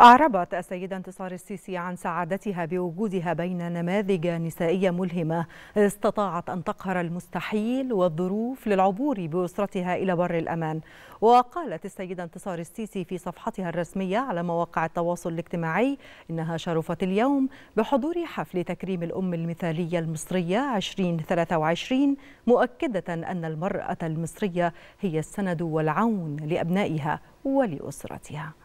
أعربت السيدة انتصار السيسي عن سعادتها بوجودها بين نماذج نسائية ملهمة استطاعت أن تقهر المستحيل والظروف للعبور بأسرتها إلى بر الأمان وقالت السيدة انتصار السيسي في صفحتها الرسمية على مواقع التواصل الاجتماعي إنها شرفت اليوم بحضور حفل تكريم الأم المثالية المصرية 2023 مؤكدة أن المرأة المصرية هي السند والعون لأبنائها ولأسرتها